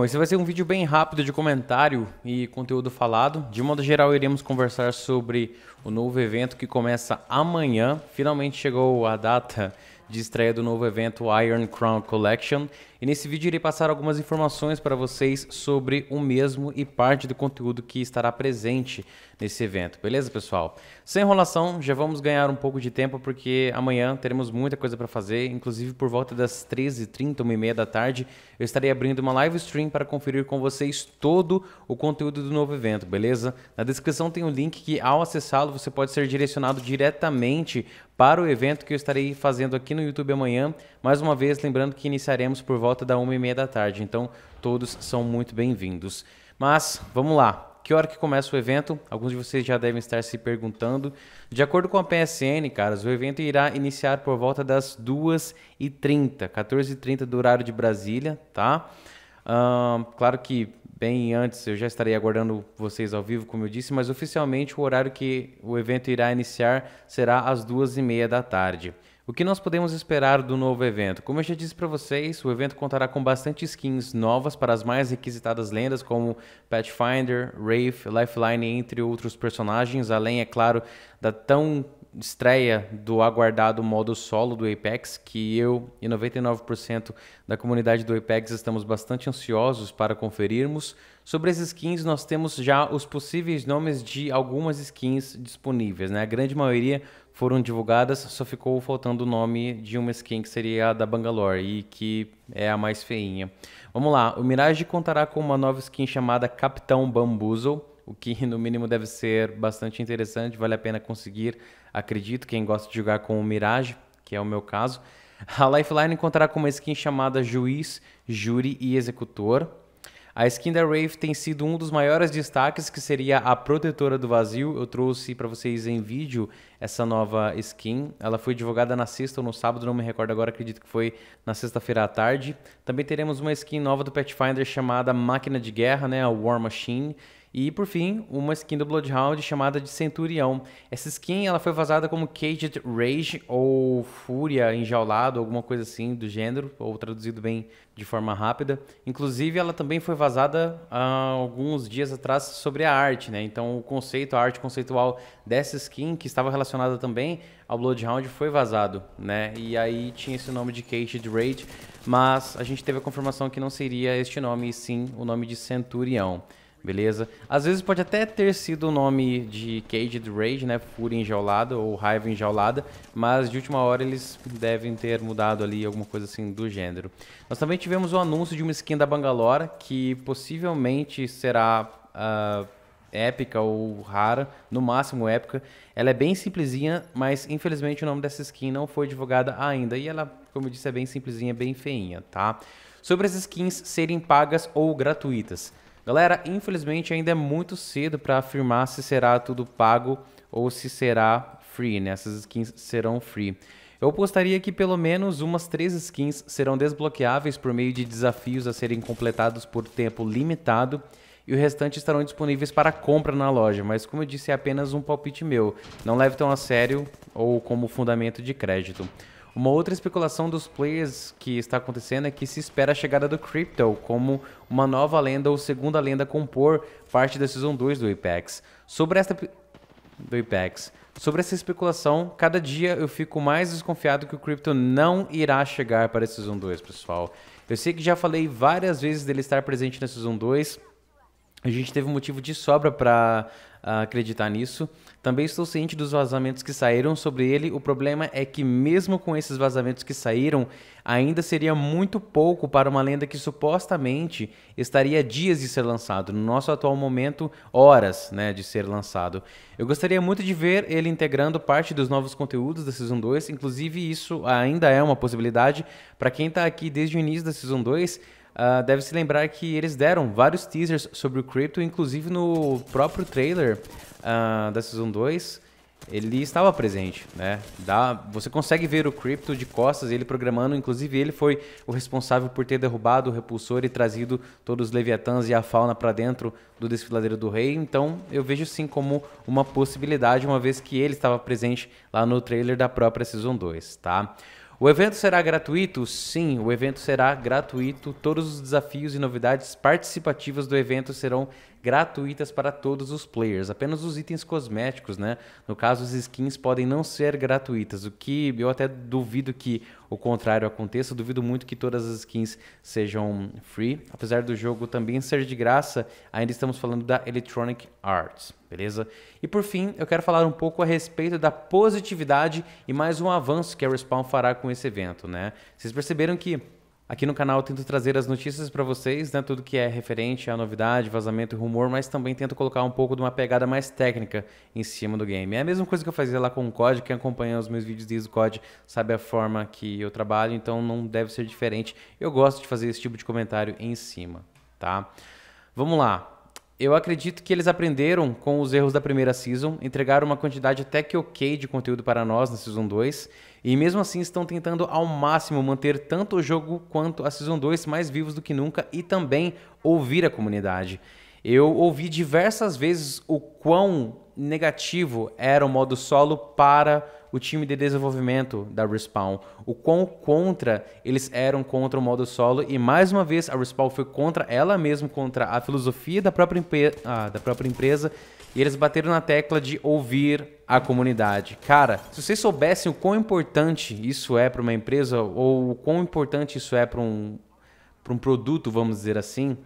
Bom, esse vai ser um vídeo bem rápido de comentário e conteúdo falado. De modo geral, iremos conversar sobre o novo evento que começa amanhã. Finalmente chegou a data de estreia do novo evento Iron Crown Collection. E nesse vídeo irei passar algumas informações para vocês sobre o mesmo e parte do conteúdo que estará presente nesse evento, beleza, pessoal? Sem enrolação, já vamos ganhar um pouco de tempo porque amanhã teremos muita coisa para fazer, inclusive por volta das 13h30, 1h30 da tarde, eu estarei abrindo uma live stream para conferir com vocês todo o conteúdo do novo evento, beleza? Na descrição tem um link que ao acessá-lo você pode ser direcionado diretamente para o evento que eu estarei fazendo aqui no YouTube amanhã. Mais uma vez, lembrando que iniciaremos por volta volta da uma e meia da tarde. Então, todos são muito bem-vindos. Mas, vamos lá. Que hora que começa o evento? Alguns de vocês já devem estar se perguntando. De acordo com a PSN, caras, o evento irá iniciar por volta das 2h30, 14h30 do horário de Brasília, tá? claro que bem antes eu já estarei aguardando vocês ao vivo, como eu disse, mas oficialmente o horário que o evento irá iniciar será às duas e meia da tarde. O que nós podemos esperar do novo evento? Como eu já disse para vocês, o evento contará com bastante skins novas para as mais requisitadas lendas, como Pathfinder, Wraith, Lifeline, entre outros personagens, além, é claro, da tão estreia do aguardado modo solo do Apex, que eu e 99% da comunidade do Apex estamos bastante ansiosos para conferirmos. Sobre as skins, nós temos já os possíveis nomes de algumas skins disponíveis, né? A grande maioria foram divulgadas, só ficou faltando o nome de uma skin que seria a da Bangalore e que é a mais feinha. Vamos lá, o Mirage contará com uma nova skin chamada Capitão Bambuzel o que no mínimo deve ser bastante interessante, vale a pena conseguir, acredito, quem gosta de jogar com o Mirage, que é o meu caso. A Lifeline encontrará com uma skin chamada Juiz, Júri e Executor. A skin da Wraith tem sido um dos maiores destaques, que seria a Protetora do Vazio. Eu trouxe para vocês em vídeo essa nova skin. Ela foi divulgada na sexta ou no sábado, não me recordo agora, acredito que foi na sexta-feira à tarde. Também teremos uma skin nova do Pathfinder chamada Máquina de Guerra, né, a War Machine e por fim, uma skin do Bloodhound chamada de Centurião. Essa skin ela foi vazada como Caged Rage ou Fúria Enjaulado, alguma coisa assim do gênero, ou traduzido bem de forma rápida. Inclusive, ela também foi vazada há alguns dias atrás sobre a arte, né? Então, o conceito, a arte conceitual dessa skin, que estava relacionada também ao Bloodhound, foi vazado, né? E aí tinha esse nome de Caged Rage, mas a gente teve a confirmação que não seria este nome, e sim o nome de Centurião. Beleza? Às vezes pode até ter sido o nome de Caged Rage, né? Fúria enjaulada ou Raiva enjaulada, mas de última hora eles devem ter mudado ali alguma coisa assim do gênero. Nós também tivemos o anúncio de uma skin da Bangalore que possivelmente será uh, épica ou rara, no máximo épica. Ela é bem simplesinha, mas infelizmente o nome dessa skin não foi divulgada ainda. E ela, como eu disse, é bem simplesinha, bem feinha, tá? Sobre as skins serem pagas ou gratuitas. Galera, infelizmente ainda é muito cedo para afirmar se será tudo pago ou se será free, né? Essas skins serão free. Eu apostaria que pelo menos umas 3 skins serão desbloqueáveis por meio de desafios a serem completados por tempo limitado e o restante estarão disponíveis para compra na loja, mas como eu disse, é apenas um palpite meu. Não leve tão a sério ou como fundamento de crédito. Uma outra especulação dos players que está acontecendo é que se espera a chegada do Crypto como uma nova lenda ou segunda lenda a compor parte da Season 2 do Apex. Sobre esta do Apex. Sobre essa especulação, cada dia eu fico mais desconfiado que o Crypto não irá chegar para a Season 2, pessoal. Eu sei que já falei várias vezes dele estar presente na Season 2. A gente teve motivo de sobra para acreditar nisso. Também estou ciente dos vazamentos que saíram sobre ele. O problema é que, mesmo com esses vazamentos que saíram, ainda seria muito pouco para uma lenda que supostamente estaria dias de ser lançado, no nosso atual momento, horas né, de ser lançado. Eu gostaria muito de ver ele integrando parte dos novos conteúdos da Season 2, inclusive isso ainda é uma possibilidade para quem está aqui desde o início da Season 2 Uh, deve se lembrar que eles deram vários teasers sobre o Crypto, inclusive no próprio trailer uh, da Season 2 ele estava presente, né? Dá, você consegue ver o Crypto de costas, ele programando, inclusive ele foi o responsável por ter derrubado o repulsor e trazido todos os leviatãs e a fauna para dentro do desfiladeiro do rei. Então, eu vejo sim como uma possibilidade, uma vez que ele estava presente lá no trailer da própria Season 2, tá? O evento será gratuito? Sim, o evento será gratuito. Todos os desafios e novidades participativas do evento serão gratuitas para todos os players. Apenas os itens cosméticos, né? No caso, as skins podem não ser gratuitas, o que eu até duvido que o contrário aconteça. Eu duvido muito que todas as skins sejam free. Apesar do jogo também ser de graça, ainda estamos falando da Electronic Arts, beleza? E por fim, eu quero falar um pouco a respeito da positividade e mais um avanço que a Respawn fará com esse evento, né? Vocês perceberam que Aqui no canal tento trazer as notícias para vocês, né, tudo que é referente à novidade, vazamento e rumor, mas também tento colocar um pouco de uma pegada mais técnica em cima do game. É a mesma coisa que eu fazia lá com o COD, quem acompanha os meus vídeos de o COD sabe a forma que eu trabalho, então não deve ser diferente. Eu gosto de fazer esse tipo de comentário em cima, tá? Vamos lá. Eu acredito que eles aprenderam com os erros da primeira season, entregaram uma quantidade até que ok de conteúdo para nós na season 2, e mesmo assim estão tentando ao máximo manter tanto o jogo quanto a season 2 mais vivos do que nunca e também ouvir a comunidade. Eu ouvi diversas vezes o quão negativo era o modo solo para o time de desenvolvimento da Respawn, o quão contra eles eram contra o modo solo e mais uma vez a Respawn foi contra ela mesma, contra a filosofia da própria, ah, da própria empresa e eles bateram na tecla de ouvir a comunidade. Cara, se vocês soubessem o quão importante isso é para uma empresa ou o quão importante isso é para um, um produto, vamos dizer assim,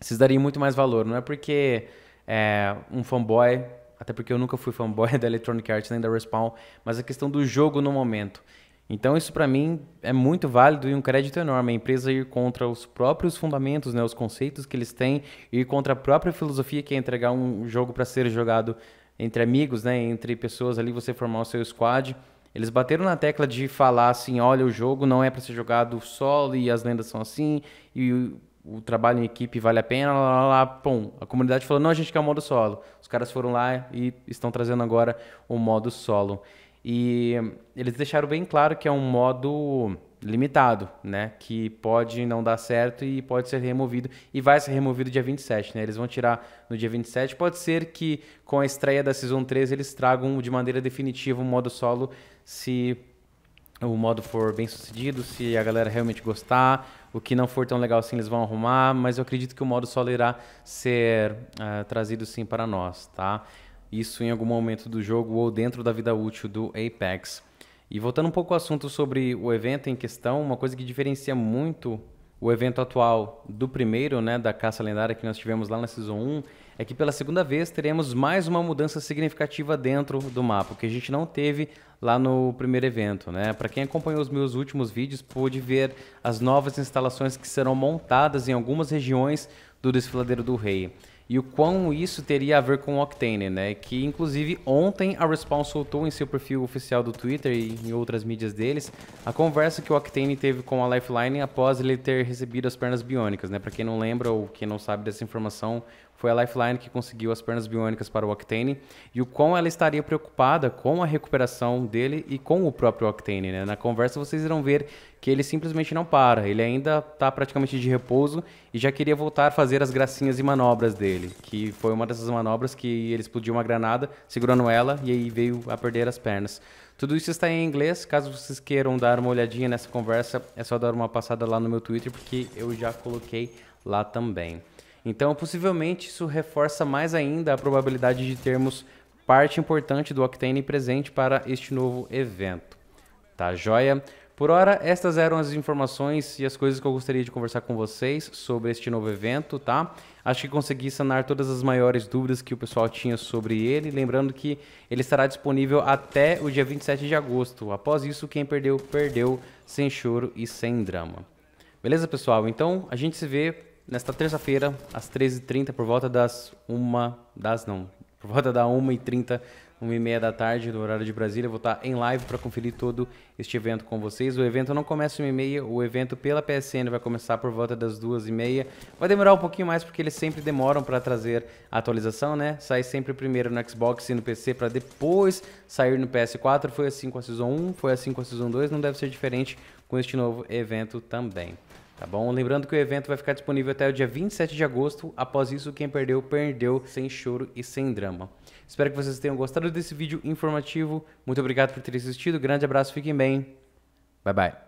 vocês dariam muito mais valor. Não é porque é, um fanboy até porque eu nunca fui fanboy da Electronic Arts nem da Respawn, mas a questão do jogo no momento. Então isso para mim é muito válido e um crédito enorme a empresa ir contra os próprios fundamentos, né, os conceitos que eles têm, ir contra a própria filosofia que é entregar um jogo para ser jogado entre amigos, né, entre pessoas ali você formar o seu squad. Eles bateram na tecla de falar assim, olha, o jogo não é para ser jogado solo e as lendas são assim e o trabalho em equipe vale a pena, lá, lá, lá, pum. A comunidade falou, não, a gente quer o modo solo. Os caras foram lá e estão trazendo agora o modo solo. E eles deixaram bem claro que é um modo limitado, né? Que pode não dar certo e pode ser removido. E vai ser removido dia 27, né? Eles vão tirar no dia 27. Pode ser que com a estreia da Season 3 eles tragam de maneira definitiva o modo solo se o modo for bem sucedido, se a galera realmente gostar. O que não for tão legal assim, eles vão arrumar, mas eu acredito que o modo solo irá ser uh, trazido sim para nós, tá? Isso em algum momento do jogo ou dentro da vida útil do Apex. E voltando um pouco ao assunto sobre o evento em questão, uma coisa que diferencia muito o evento atual do primeiro, né, da caça lendária que nós tivemos lá na Season 1, é que pela segunda vez teremos mais uma mudança significativa dentro do mapa, que a gente não teve lá no primeiro evento, né? Para quem acompanhou os meus últimos vídeos, pôde ver as novas instalações que serão montadas em algumas regiões do Desfiladeiro do Rei e o quão isso teria a ver com o Octane, né? Que inclusive ontem a Response soltou em seu perfil oficial do Twitter e em outras mídias deles a conversa que o Octane teve com a Lifeline após ele ter recebido as pernas biônicas, né? Para quem não lembra ou quem não sabe dessa informação, foi a Lifeline que conseguiu as pernas biônicas para o Octane e o quão ela estaria preocupada com a recuperação dele e com o próprio Octane. Né? Na conversa vocês irão ver que ele simplesmente não para, ele ainda está praticamente de repouso e já queria voltar a fazer as gracinhas e manobras dele, que foi uma dessas manobras que ele explodiu uma granada segurando ela e aí veio a perder as pernas. Tudo isso está em inglês, caso vocês queiram dar uma olhadinha nessa conversa, é só dar uma passada lá no meu Twitter porque eu já coloquei lá também. Então, possivelmente, isso reforça mais ainda a probabilidade de termos parte importante do Octane presente para este novo evento. Tá joia? Por hora, estas eram as informações e as coisas que eu gostaria de conversar com vocês sobre este novo evento, tá? Acho que consegui sanar todas as maiores dúvidas que o pessoal tinha sobre ele. Lembrando que ele estará disponível até o dia 27 de agosto. Após isso, quem perdeu, perdeu, sem choro e sem drama. Beleza, pessoal? Então, a gente se vê nesta terça-feira, às 13h30, por volta das 1 das não, por volta da 1h30, 1h30 da tarde, do horário de Brasília, eu vou estar em live para conferir todo este evento com vocês. O evento não começa às 1h30, o evento pela PSN vai começar por volta das 2h30. Vai demorar um pouquinho mais porque eles sempre demoram para trazer a atualização, né? Sai sempre primeiro no Xbox e no PC para depois sair no PS4. Foi assim com a Season 1, foi assim com a Season 2, não deve ser diferente com este novo evento também. Tá bom? Lembrando que o evento vai ficar disponível até o dia 27 de agosto. Após isso, quem perdeu, perdeu sem choro e sem drama. Espero que vocês tenham gostado desse vídeo informativo. Muito obrigado por ter assistido. Grande abraço, fiquem bem. Bye bye.